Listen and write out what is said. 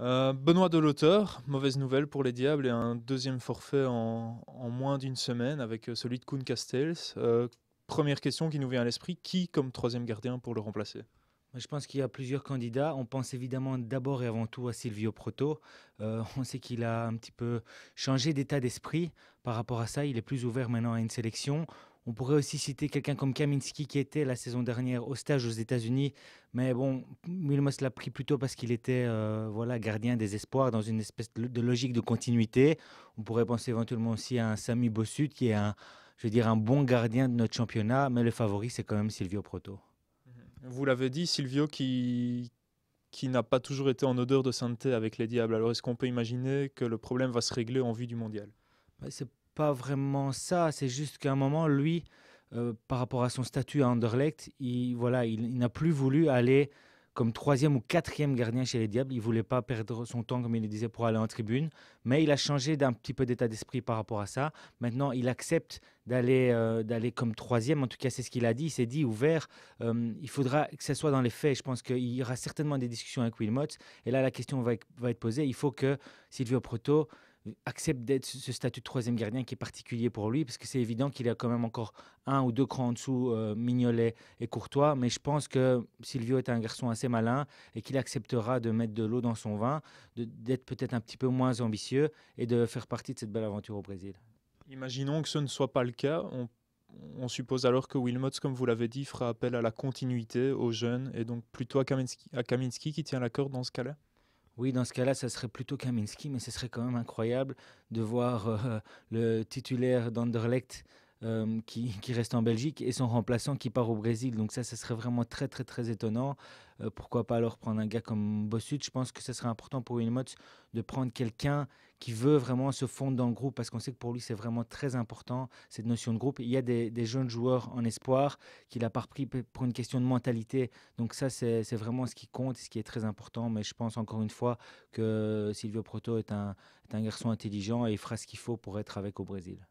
Euh, Benoît de l'auteur, mauvaise nouvelle pour les Diables et un deuxième forfait en, moins d'une semaine avec euh, celui de Kuhn Castells. Euh, première question qui nous vient à l'esprit, qui comme troisième gardien pour le remplacer je pense qu'il y a plusieurs candidats. On pense évidemment d'abord et avant tout à Silvio Proto. on sait qu'il a un petit peu changé d'état d'esprit par rapport à ça. Il est plus ouvert maintenant à une sélection. On pourrait aussi citer quelqu'un comme Kaminski qui était la saison dernière au stage aux États-Unis, mais bon, Wilmos l'a pris plutôt parce qu'il était euh, voilà gardien des espoirs dans une espèce de logique de continuité. On pourrait penser éventuellement aussi à un Sami Bossut qui est un, je veux dire, un bon gardien de notre championnat, mais le favori c'est quand même Silvio Proto. Mm-hmm. Vous l'avez dit, Silvio qui qui n'a pas toujours été en odeur de sainteté avec les Diables. Alors est-ce qu'on peut imaginer que le problème va se régler en vue du mondial bah, pas vraiment ça. C'est juste qu'à un moment, lui, euh, par rapport à son statut à Anderlecht, il, voilà, il, n'a plus voulu aller comme troisième ou quatrième gardien chez les Diables. Il voulait pas perdre son temps, comme il le disait, pour aller en tribune. Mais il a changé d'un petit peu d'état d'esprit par rapport à ça. Maintenant, il accepte d'aller euh, d'aller comme troisième. En tout cas, c'est ce qu'il a dit. Il s'est dit ouvert. Euh, il faudra que ce soit dans les faits. Je pense qu'il y aura certainement des discussions avec Wilmot. Et là, la question va, va être posée. Il faut que Silvio Proto accepte d'être ce statut de troisième gardien qui est particulier pour lui, parce que c'est évident qu'il a quand même encore un ou deux crans en dessous euh, Mignolet et Courtois, mais je pense que Silvio est un garçon assez malin et qu'il acceptera de mettre de l'eau dans son vin, d'être peut-être un petit peu moins ambitieux et de faire partie de cette belle aventure au Brésil. Imaginons que ce ne soit pas le cas. On, suppose alors que Wilmots, comme vous l'avez dit, fera appel à la continuité, aux jeunes, et donc plutôt à Kaminski, à Kaminski qui tient la corde dans ce cas-là oui, dans ce cas-là, ça serait plutôt Kaminski, mais ce serait quand même incroyable de voir euh, le titulaire d'Anderlecht euh, qui, reste en Belgique et son remplaçant qui part au Brésil. Donc ça, ça serait vraiment très, très, très étonnant. Euh, pourquoi pas alors prendre un gars comme Bossut Je pense que ce serait important pour Wilmot de prendre quelqu'un qui veut vraiment se fondre dans le groupe parce qu'on sait que pour lui, c'est vraiment très important, cette notion de groupe. Il y a des, jeunes joueurs en espoir qu'il a pas repris pour une question de mentalité. Donc ça, c'est vraiment ce qui compte, ce qui est très important. Mais je pense encore une fois que Silvio Proto est un, est un garçon intelligent et il fera ce qu'il faut pour être avec au Brésil.